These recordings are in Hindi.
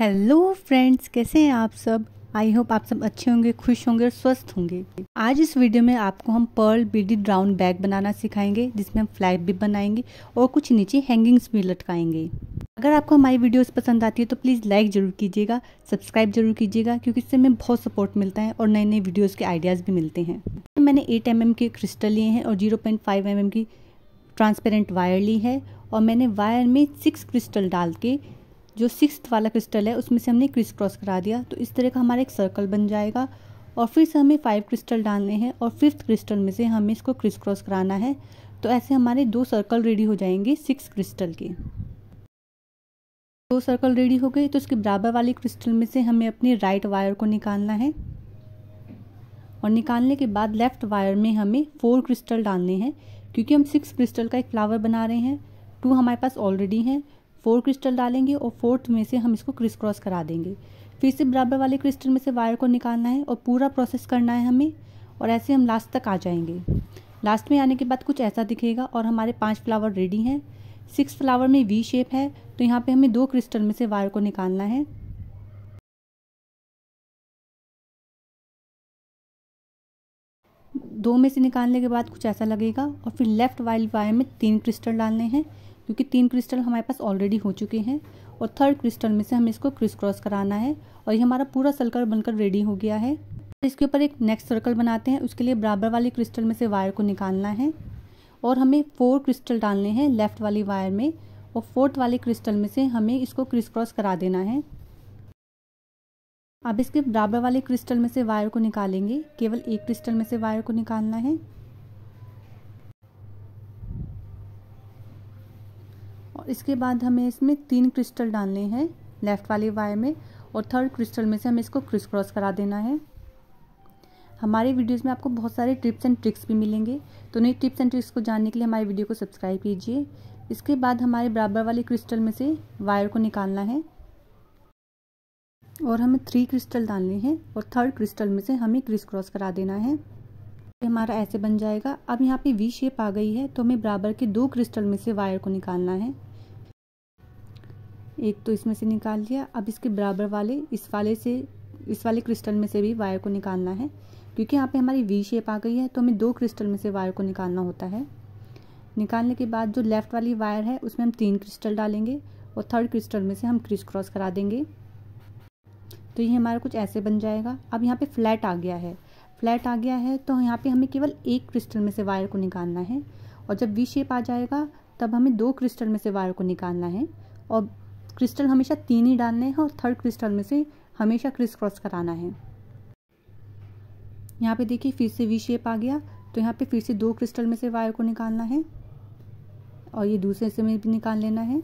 हेलो फ्रेंड्स कैसे हैं आप सब आई होप आप सब अच्छे होंगे खुश होंगे और स्वस्थ होंगे आज इस वीडियो में आपको हम पर्ल बीडी ड्राउन बैग बनाना सिखाएंगे जिसमें हम फ्लैप भी बनाएंगे और कुछ नीचे हैंगिंग्स भी लटकाएंगे अगर आपको हमारी वीडियोस पसंद आती है तो प्लीज़ लाइक ज़रूर कीजिएगा सब्सक्राइब जरूर कीजिएगा क्योंकि इससे हमें बहुत सपोर्ट मिलता है और नए नए वीडियोज़ के आइडियाज़ भी मिलते हैं तो मैंने एट एम mm के क्रिस्टल लिए हैं और जीरो पॉइंट फाइव एम की ट्रांसपेरेंट वायर ली है और मैंने वायर में सिक्स क्रिस्टल डाल के जो सिक्स वाला क्रिस्टल है उसमें से हमने क्रिस क्रॉस करा दिया तो इस तरह का हमारा एक सर्कल बन जाएगा और फिर से हमें फाइव क्रिस्टल डालने हैं और फिफ्थ क्रिस्टल में से हमें इसको क्रिस क्रॉस कराना है तो ऐसे हमारे दो सर्कल रेडी हो जाएंगे सिक्स क्रिस्टल के दो सर्कल रेडी हो गए तो उसके बराबर वाले क्रिस्टल में से हमें अपने राइट वायर को निकालना है और निकालने के बाद लेफ्ट वायर में हमें फोर क्रिस्टल डालने हैं क्योंकि हम सिक्स क्रिस्टल का एक फ्लावर बना रहे हैं टू हमारे पास ऑलरेडी हैं फोर क्रिस्टल डालेंगे और फोर्थ में से हम इसको क्रिस क्रॉस करा देंगे फिर से बराबर वाले क्रिस्टल में से वायर को निकालना है और पूरा प्रोसेस करना है हमें और ऐसे हम लास्ट तक आ जाएंगे लास्ट में आने के बाद कुछ ऐसा दिखेगा और हमारे पाँच फ्लावर रेडी हैं सिक्स फ्लावर में वी शेप है तो यहाँ पे हमें दो क्रिस्टल में से वायर को निकालना है दो में से निकालने के बाद कुछ ऐसा लगेगा और फिर लेफ्ट वाइल वायर में तीन क्रिस्टल डालने हैं क्योंकि तीन क्रिस्टल हमारे पास ऑलरेडी हो चुके हैं और थर्ड क्रिस्टल में से हमें इसको क्रिस क्रॉस कराना है और ये हमारा पूरा सर्कल बनकर रेडी हो गया है इसके ऊपर एक नेक्स्ट सर्कल बनाते हैं उसके लिए बराबर वाले क्रिस्टल में से वायर को निकालना है और हमें फोर क्रिस्टल डालने हैं लेफ्ट वाली वायर में और फोर्थ वाले क्रिस्टल में से हमें इसको क्रिस क्रॉस करा देना है अब इसके बराबर वाले क्रिस्टल में से वायर को निकालेंगे केवल एक क्रिस्टल में से वायर को निकालना है और इसके बाद हमें इसमें तीन क्रिस्टल डालने हैं लेफ़्ट वाले वायर में और थर्ड क्रिस्टल में से हमें इसको क्रिस क्रॉस करा देना है हमारे वीडियोस में आपको बहुत सारे टिप्स एंड ट्रिक्स भी मिलेंगे तो नई टिप्स एंड ट्रिक्स को जानने के लिए हमारे वीडियो को सब्सक्राइब कीजिए इसके बाद हमारे बराबर वाले क्रिस्टल में से वायर को निकालना है और हमें थ्री क्रिस्टल डालने हैं और थर्ड क्रिस्टल में से हमें क्रिस क्रॉस करा देना है हमारा ऐसे बन जाएगा अब यहाँ पे वी शेप आ गई है तो हमें बराबर के दो क्रिस्टल में से वायर को निकालना है एक तो इसमें से निकाल लिया अब इसके बराबर वाले इस वाले से इस वाले क्रिस्टल में से भी वायर को निकालना है क्योंकि यहाँ पे हमारी वी शेप आ गई है तो हमें दो क्रिस्टल में से वायर को निकालना होता है निकालने के बाद जो लेफ़्ट वाली वायर है उसमें हम तीन क्रिस्टल डालेंगे और थर्ड क्रिस्टल में से हम क्रिस क्रॉस करा देंगे तो ये हमारा कुछ ऐसे बन जाएगा अब यहाँ पे फ्लैट आ गया है फ्लैट आ गया है तो यहाँ पे हमें केवल एक क्रिस्टल में से वायर को निकालना है और जब वी शेप आ जाएगा तब हमें दो क्रिस्टल में से वायर को निकालना है और क्रिस्टल हमेशा तीन ही डालने हैं और थर्ड क्रिस्टल में से हमेशा क्रिस क्रॉस कराना है यहाँ पे देखिए फिर से वी शेप आ गया तो यहाँ पे फिर से दो क्रिस्टल में से वायर को निकालना है और ये दूसरे से में भी निकाल लेना है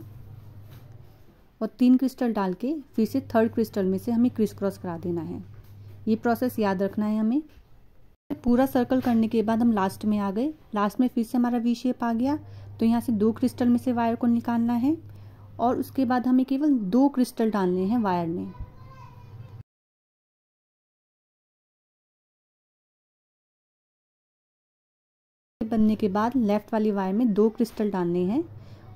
और तीन क्रिस्टल डाल के फिर से थर्ड क्रिस्टल में से हमें क्रिस क्रॉस करा देना है ये प्रोसेस याद रखना है हमें पूरा सर्कल करने के बाद हम लास्ट में आ गए लास्ट में फिर से हमारा वी शेप आ गया तो यहाँ से दो क्रिस्टल में से वायर को निकालना है और उसके बाद हमें केवल दो क्रिस्टल डालने हैं वायर में बनने के बाद लेफ़्ट वाली वायर में दो क्रिस्टल डालने हैं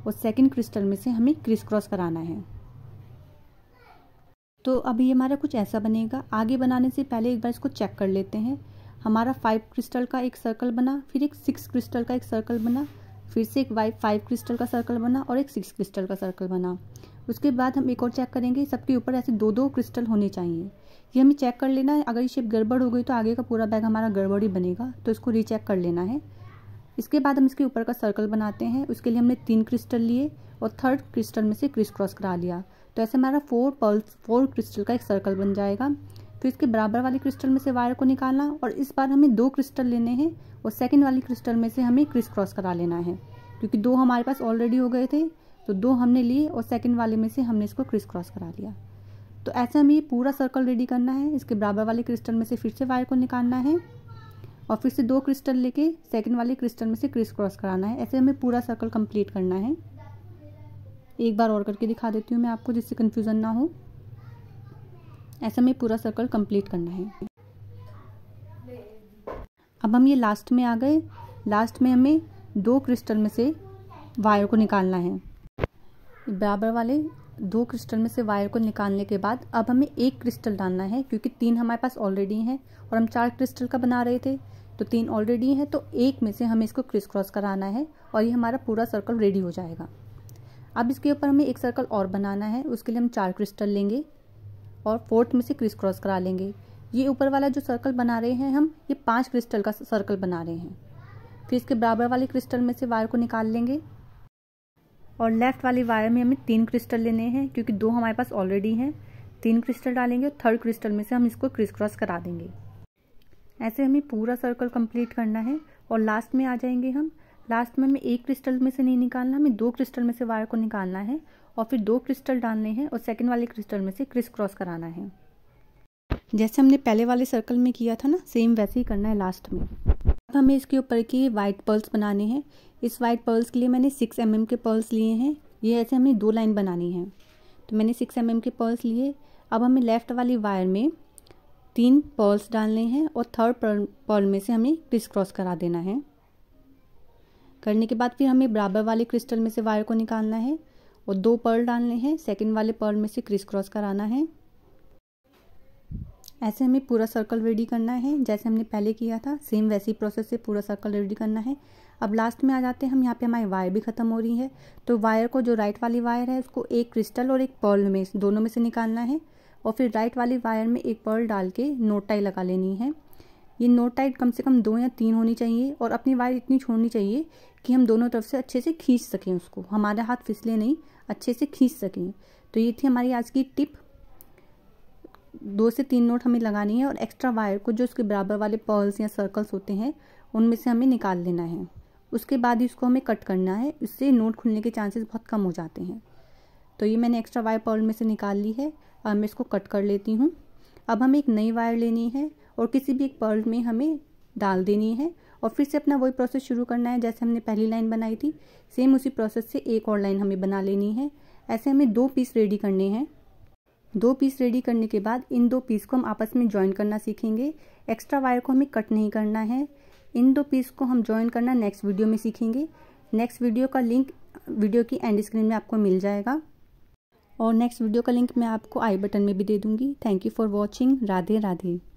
और सेकंड क्रिस्टल में से हमें क्रिस क्रॉस कराना है तो अभी हमारा कुछ ऐसा बनेगा आगे बनाने से पहले एक बार इसको चेक कर लेते हैं हमारा फाइव क्रिस्टल का एक सर्कल बना फिर एक सिक्स क्रिस्टल का एक सर्कल बना फिर से एक वाइव फाइव क्रिस्टल का सर्कल बना और एक सिक्स क्रिस्टल का सर्कल बना उसके बाद हम एक और चेक करेंगे सबके ऊपर ऐसे दो दो क्रिस्टल होने चाहिए ये हमें चेक कर लेना है अगर ये शेप गड़बड़ हो गई तो आगे का पूरा बैग हमारा गड़बड़ ही बनेगा तो इसको रीचेक कर लेना है इसके बाद हम इसके ऊपर का सर्कल बनाते हैं उसके लिए हमने तीन क्रिस्टल लिए और थर्ड क्रिस्टल में से क्रिस क्रॉस करा लिया तो ऐसे हमारा फोर पर्ल्स फोर क्रिस्टल का एक सर्कल बन जाएगा तो इसके बराबर वाले क्रिस्टल में से वायर को निकालना और इस बार हमें दो क्रिस्टल लेने हैं और सेकेंड वाले क्रिस्टल में से हमें क्रिस क्रॉस करा लेना है क्योंकि दो हमारे पास ऑलरेडी हो गए थे तो दो हमने लिए और सेकेंड वाले में से हमने इसको क्रिस क्रॉस करा लिया तो ऐसे हमें पूरा सर्कल रेडी करना है इसके बराबर वाले क्रिस्टल में से फिर से वायर को निकालना है और फिर से दो क्रिस्टल लेके सेकंड वाले क्रिस्टल में से क्रिस क्रॉस कराना है ऐसे हमें पूरा सर्कल कंप्लीट करना है एक बार और करके दिखा देती हूँ मैं आपको जिससे कन्फ्यूज़न ना हो ऐसे हमें पूरा सर्कल कंप्लीट करना है अब हम ये लास्ट में आ गए लास्ट में हमें दो क्रिस्टल में से वायर को निकालना है बराबर वाले दो क्रिस्टल में से वायर को निकालने के बाद अब हमें एक क्रिस्टल डालना है क्योंकि तीन हमारे पास ऑलरेडी हैं और हम चार क्रिस्टल का बना रहे थे तो तीन ऑलरेडी हैं तो एक में से हमें इसको क्रिस क्रॉस कराना है और ये हमारा पूरा सर्कल रेडी हो जाएगा अब इसके ऊपर हमें एक सर्कल और बनाना है उसके लिए हम चार क्रिस्टल लेंगे और फोर्थ में से क्रिस क्रॉस करा लेंगे ये ऊपर वाला जो सर्कल बना रहे हैं हम ये पांच क्रिस्टल का सर्कल बना रहे हैं फिर इसके बराबर वाले क्रिस्टल में से वायर को निकाल लेंगे और लेफ्ट वाली वायर में हमें तीन क्रिस्टल लेने हैं क्योंकि दो हमारे पास ऑलरेडी हैं तीन क्रिस्टल डालेंगे और थर्ड क्रिस्टल में से हम इसको क्रिस क्रॉस करा देंगे ऐसे हमें पूरा सर्कल कंप्लीट करना है और लास्ट में आ जाएंगे हम लास्ट में हमें एक क्रिस्टल में से नहीं निकालना हमें दो क्रिस्टल में से वायर को निकालना है और फिर दो क्रिस्टल डालने हैं और सेकेंड वाले क्रिस्टल में से क्रिस क्रॉस कराना है जैसे हमने पहले वाले सर्कल में किया था ना सेम वैसे ही करना है लास्ट में अब हमें इसके ऊपर के वाइट पर्ल्स बनाने हैं इस वाइट पर्ल्स के लिए मैंने सिक्स एम mm के पर्ल्स लिए हैं ये ऐसे हमें दो लाइन बनानी है तो मैंने सिक्स एम mm के पर्ल्स लिए अब हमें लेफ़्ट वाली वायर में तीन पर्ल्स डालने हैं और थर्ड पर्ल में से हमें क्रिस क्रॉस करा देना है करने के बाद फिर हमें बराबर वाले क्रिस्टल में से वायर को निकालना है और दो पर्ल डालने हैं सेकेंड वाले पर्ल में से क्रिस क्रॉस कराना है ऐसे हमें पूरा सर्कल रेडी करना है जैसे हमने पहले किया था सेम वैसी प्रोसेस से पूरा सर्कल रेडी करना है अब लास्ट में आ जाते हैं हम यहाँ पे हमारी वायर भी ख़त्म हो रही है तो वायर को जो राइट वाली वायर है उसको एक क्रिस्टल और एक पर्ल में दोनों में से निकालना है और फिर राइट वाली वायर में एक पर्ल डाल के नोटाई लगा लेनी है ये नोट टाइट कम से कम दो या तीन होनी चाहिए और अपनी वायर इतनी छोड़नी चाहिए कि हम दोनों तरफ से अच्छे से खींच सकें उसको हमारा हाथ फिसले नहीं अच्छे से खींच सकें तो ये थी हमारी आज की टिप दो से तीन नोट हमें लगानी है और एक्स्ट्रा वायर को जो उसके बराबर वाले पर्ल्स या सर्कल्स होते हैं उनमें से हमें निकाल लेना है उसके बाद ही उसको हमें कट करना है इससे नोट खुलने के चांसेस बहुत कम हो जाते हैं तो ये मैंने एक्स्ट्रा वायर पर्ल में से निकाल ली है और मैं इसको कट कर लेती हूँ अब हमें एक नई वायर लेनी है और किसी भी एक पर्ल में हमें डाल देनी है और फिर से अपना वही प्रोसेस शुरू करना है जैसे हमने पहली लाइन बनाई थी सेम उसी प्रोसेस से एक और लाइन हमें बना लेनी है ऐसे हमें दो पीस रेडी करने हैं दो पीस रेडी करने के बाद इन दो पीस को हम आपस में ज्वाइन करना सीखेंगे एक्स्ट्रा वायर को हमें कट नहीं करना है इन दो पीस को हम ज्वाइन करना नेक्स्ट वीडियो में सीखेंगे नेक्स्ट वीडियो का लिंक वीडियो की एंड स्क्रीन में आपको मिल जाएगा और नेक्स्ट वीडियो का लिंक मैं आपको आई बटन में भी दे दूंगी thank you for watching Radhe Radhe